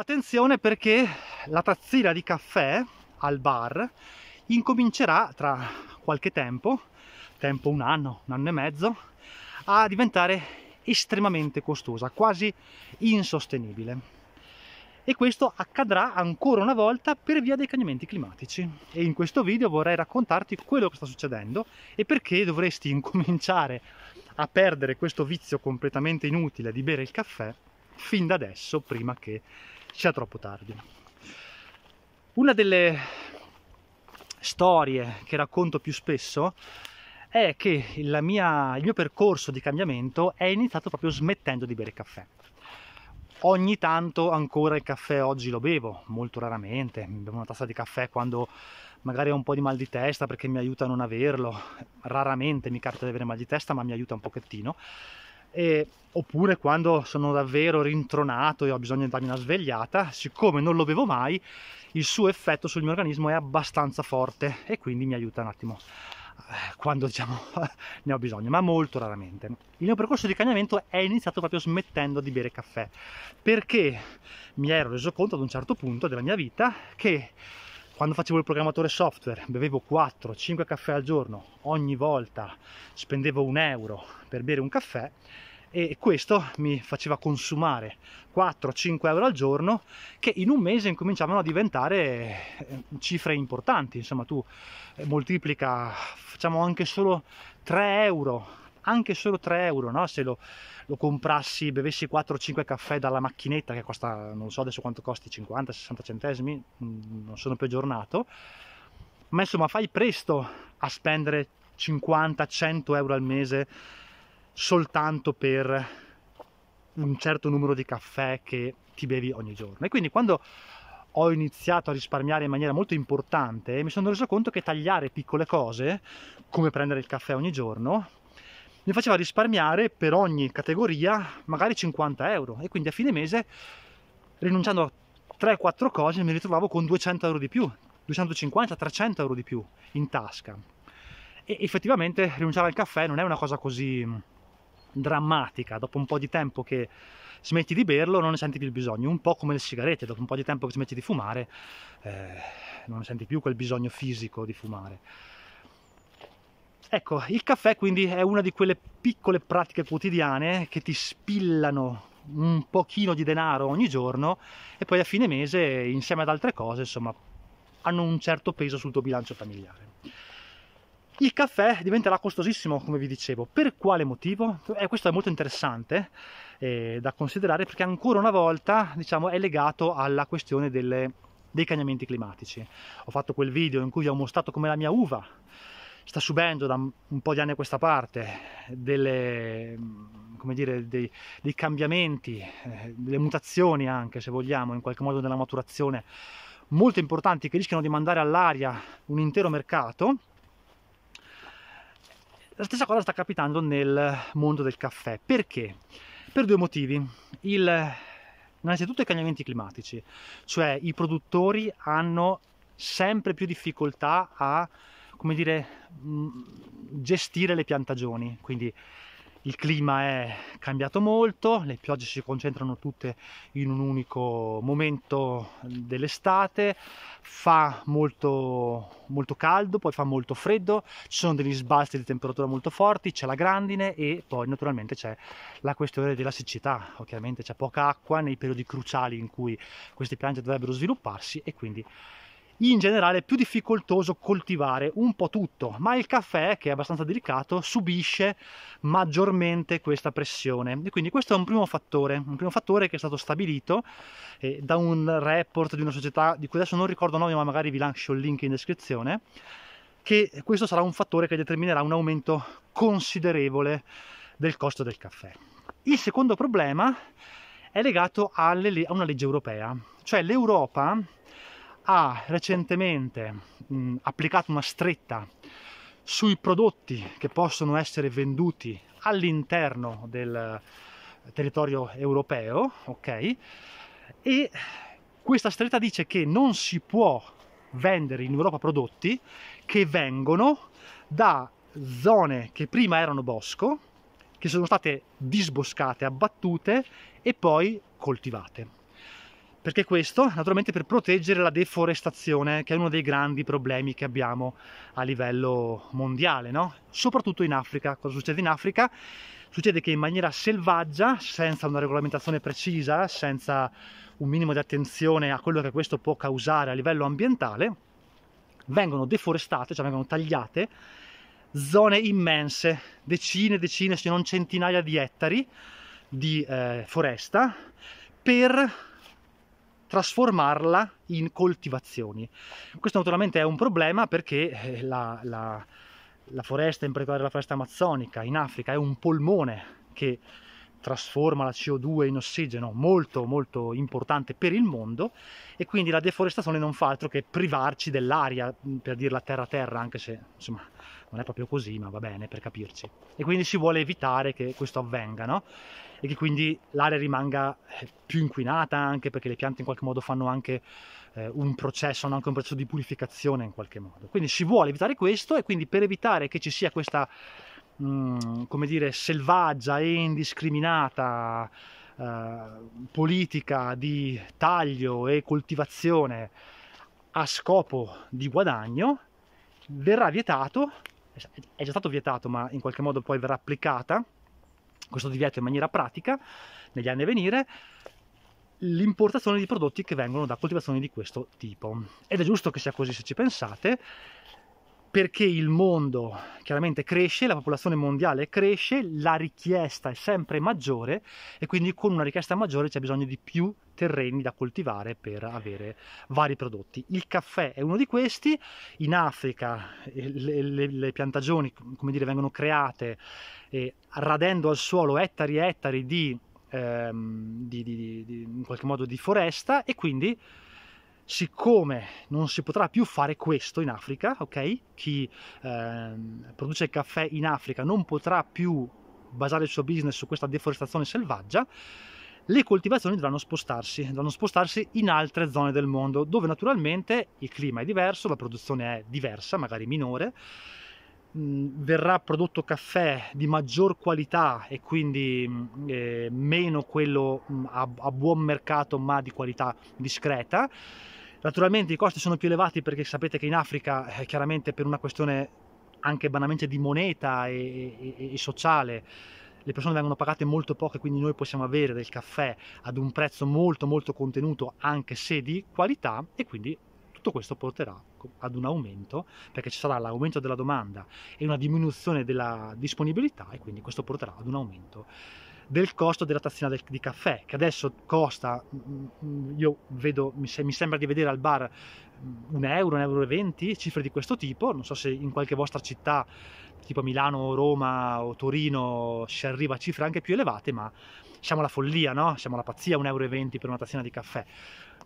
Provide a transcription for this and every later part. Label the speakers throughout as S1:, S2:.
S1: Attenzione perché la tazzina di caffè al bar incomincerà tra qualche tempo, tempo un anno, un anno e mezzo, a diventare estremamente costosa, quasi insostenibile. E questo accadrà ancora una volta per via dei cambiamenti climatici. E in questo video vorrei raccontarti quello che sta succedendo e perché dovresti incominciare a perdere questo vizio completamente inutile di bere il caffè fin da adesso, prima che sia troppo tardi. Una delle storie che racconto più spesso è che mia, il mio percorso di cambiamento è iniziato proprio smettendo di bere caffè. Ogni tanto ancora il caffè oggi lo bevo, molto raramente, bevo una tazza di caffè quando magari ho un po' di mal di testa perché mi aiuta a non averlo, raramente mi capita di avere mal di testa ma mi aiuta un pochettino, e, oppure quando sono davvero rintronato e ho bisogno di darmi una svegliata, siccome non lo bevo mai, il suo effetto sul mio organismo è abbastanza forte e quindi mi aiuta un attimo eh, quando diciamo ne ho bisogno, ma molto raramente. Il mio percorso di cambiamento è iniziato proprio smettendo di bere caffè, perché mi ero reso conto ad un certo punto della mia vita che quando facevo il programmatore software bevevo 4-5 caffè al giorno, ogni volta spendevo un euro per bere un caffè e questo mi faceva consumare 4-5 euro al giorno che in un mese incominciavano a diventare eh, cifre importanti, insomma tu eh, moltiplica facciamo anche solo 3 euro anche solo 3 euro, no? se lo, lo comprassi, bevessi 4-5 caffè dalla macchinetta che costa, non so adesso quanto costi, 50-60 centesimi, mm, non sono più aggiornato, ma insomma fai presto a spendere 50-100 euro al mese soltanto per un certo numero di caffè che ti bevi ogni giorno. E quindi quando ho iniziato a risparmiare in maniera molto importante mi sono reso conto che tagliare piccole cose, come prendere il caffè ogni giorno, mi faceva risparmiare per ogni categoria magari 50 euro e quindi a fine mese rinunciando a 3-4 cose mi ritrovavo con 200 euro di più, 250-300 euro di più in tasca. E effettivamente rinunciare al caffè non è una cosa così mm, drammatica, dopo un po' di tempo che smetti di berlo non ne senti più il bisogno, un po' come le sigarette, dopo un po' di tempo che smetti di fumare eh, non ne senti più quel bisogno fisico di fumare. Ecco, il caffè quindi è una di quelle piccole pratiche quotidiane che ti spillano un pochino di denaro ogni giorno e poi a fine mese, insieme ad altre cose, insomma, hanno un certo peso sul tuo bilancio familiare. Il caffè diventerà costosissimo, come vi dicevo. Per quale motivo? Eh, questo è molto interessante eh, da considerare perché ancora una volta diciamo, è legato alla questione delle, dei cambiamenti climatici. Ho fatto quel video in cui vi ho mostrato come la mia uva sta subendo da un po' di anni a questa parte delle, dire, dei, dei, cambiamenti, eh, delle mutazioni anche se vogliamo, in qualche modo della maturazione molto importanti che rischiano di mandare all'aria un intero mercato. La stessa cosa sta capitando nel mondo del caffè. Perché? Per due motivi. Il, innanzitutto i cambiamenti climatici, cioè i produttori hanno sempre più difficoltà a come dire, mm, gestire le piantagioni, quindi il clima è cambiato molto, le piogge si concentrano tutte in un unico momento dell'estate, fa molto, molto caldo, poi fa molto freddo, ci sono degli sbalzi di temperatura molto forti, c'è la grandine e poi naturalmente c'è la questione della siccità, ovviamente c'è poca acqua nei periodi cruciali in cui queste piante dovrebbero svilupparsi e quindi in generale è più difficoltoso coltivare un po' tutto, ma il caffè, che è abbastanza delicato, subisce maggiormente questa pressione. E quindi questo è un primo fattore, un primo fattore che è stato stabilito eh, da un report di una società di cui adesso non ricordo il nome, ma magari vi lascio il link in descrizione, che questo sarà un fattore che determinerà un aumento considerevole del costo del caffè. Il secondo problema è legato alle, a una legge europea, cioè l'Europa ha recentemente mh, applicato una stretta sui prodotti che possono essere venduti all'interno del eh, territorio europeo, ok? E questa stretta dice che non si può vendere in Europa prodotti che vengono da zone che prima erano bosco, che sono state disboscate, abbattute e poi coltivate perché questo naturalmente per proteggere la deforestazione che è uno dei grandi problemi che abbiamo a livello mondiale, no? soprattutto in Africa. Cosa succede in Africa? Succede che in maniera selvaggia, senza una regolamentazione precisa, senza un minimo di attenzione a quello che questo può causare a livello ambientale, vengono deforestate, cioè vengono tagliate zone immense, decine e decine, se non centinaia di ettari di eh, foresta per trasformarla in coltivazioni. Questo naturalmente è un problema perché eh, la, la, la foresta, in particolare la foresta amazzonica in Africa, è un polmone che trasforma la CO2 in ossigeno molto molto importante per il mondo e quindi la deforestazione non fa altro che privarci dell'aria, per dirla terra-terra, anche se insomma non è proprio così, ma va bene per capirci. E quindi si vuole evitare che questo avvenga, no? E che quindi l'area rimanga eh, più inquinata anche perché le piante in qualche modo fanno anche eh, un processo, hanno anche un processo di purificazione in qualche modo. Quindi si vuole evitare questo e quindi per evitare che ci sia questa, mh, mm, come dire, selvaggia e indiscriminata eh, politica di taglio e coltivazione a scopo di guadagno, verrà vietato è già stato vietato ma in qualche modo poi verrà applicata questo divieto in maniera pratica negli anni a venire l'importazione di prodotti che vengono da coltivazioni di questo tipo. Ed è giusto che sia così se ci pensate, perché il mondo chiaramente cresce, la popolazione mondiale cresce, la richiesta è sempre maggiore e quindi con una richiesta maggiore c'è bisogno di più terreni da coltivare per avere vari prodotti. Il caffè è uno di questi, in Africa eh, le, le, le piantagioni come dire, vengono create eh, radendo al suolo ettari e ettari di, ehm, di, di, di, in qualche modo di foresta e quindi siccome non si potrà più fare questo in Africa, ok? Chi eh, produce caffè in Africa non potrà più basare il suo business su questa deforestazione selvaggia, le coltivazioni dovranno spostarsi, dovranno spostarsi in altre zone del mondo dove naturalmente il clima è diverso, la produzione è diversa, magari minore, mm, verrà prodotto caffè di maggior qualità e quindi mm, eh, meno quello mm, a, a buon mercato ma di qualità discreta. Naturalmente i costi sono più elevati perché sapete che in Africa eh, chiaramente per una questione anche banalmente di moneta e, e, e sociale le persone vengono pagate molto poche, quindi noi possiamo avere del caffè ad un prezzo molto molto contenuto, anche se di qualità, e quindi tutto questo porterà ad un aumento, perché ci sarà l'aumento della domanda e una diminuzione della disponibilità, e quindi questo porterà ad un aumento del costo della tazzina del, di caffè, che adesso costa, mm, mm, mm, io vedo, mi, se, mi sembra di vedere al bar un euro, un euro e venti, cifre di questo tipo, non so se in qualche vostra città tipo Milano, Roma o Torino ci arriva a cifre anche più elevate, ma siamo la follia, no? Siamo la pazzia, 1,20 euro per una tazzina di caffè.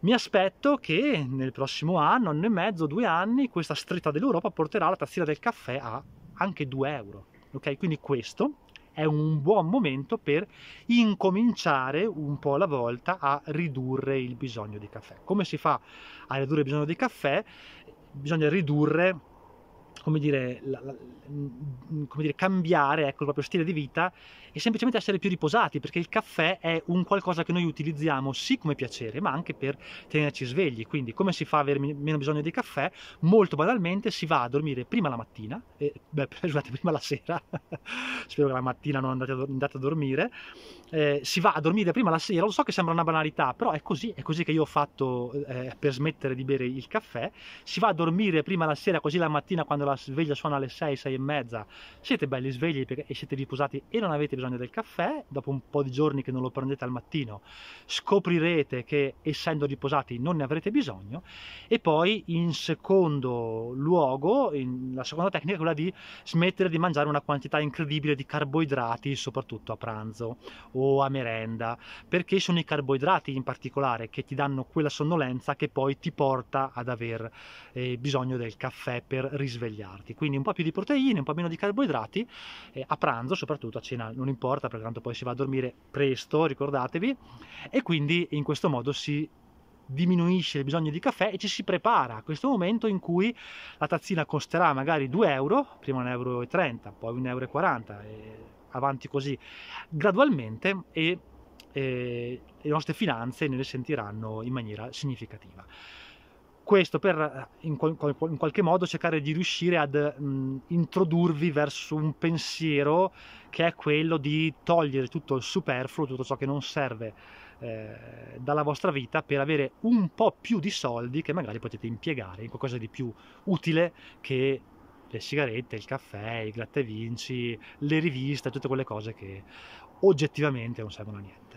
S1: Mi aspetto che nel prossimo anno, anno e mezzo, due anni, questa stretta dell'Europa porterà la tazzina del caffè a anche 2 euro. Ok, quindi questo è un buon momento per incominciare un po' alla volta a ridurre il bisogno di caffè. Come si fa a ridurre il bisogno di caffè? Bisogna ridurre come dire, la, la, mm, come dire, cambiare ecco, il proprio stile di vita e semplicemente essere più riposati, perché il caffè è un qualcosa che noi utilizziamo sì come piacere, ma anche per tenerci svegli. Quindi come si fa a avere meno bisogno di caffè? Molto banalmente si va a dormire prima la mattina, e, beh, scusate, prima la sera, spero che la mattina non andate a, andate a dormire, eh, si va a dormire prima la sera, lo so che sembra una banalità, però è così, è così che io ho fatto eh, per smettere di bere il caffè, si va a dormire prima la sera, così la mattina quando quando la sveglia suona alle 6, 6 e mezza, siete belli svegli e siete riposati e non avete bisogno del caffè, dopo un po' di giorni che non lo prendete al mattino, scoprirete che essendo riposati non ne avrete bisogno e poi in secondo luogo, in, la seconda tecnica è quella di smettere di mangiare una quantità incredibile di carboidrati, soprattutto a pranzo o a merenda, perché sono i carboidrati in particolare che ti danno quella sonnolenza che poi ti porta ad aver eh, bisogno del caffè per risvegliare svegliarti. Quindi un po' più di proteine, un po' meno di carboidrati eh, a pranzo, soprattutto a cena non importa perché tanto poi si va a dormire presto, ricordatevi, e quindi in questo modo si diminuisce il bisogno di caffè e ci si prepara a questo momento in cui la tazzina costerà magari 2 euro, prima 1,30 euro, poi 1,40 euro, e avanti così gradualmente e, e le nostre finanze ne le sentiranno in maniera significativa questo per eh, in, in, qualche modo cercare di riuscire ad mh, mm, introdurvi verso un pensiero che è quello di togliere tutto il superfluo, tutto ciò che non serve eh, dalla vostra vita per avere un po' più di soldi che magari potete impiegare in qualcosa di più utile che le sigarette, il caffè, i gratte vinci, le riviste, tutte quelle cose che oggettivamente non servono a niente.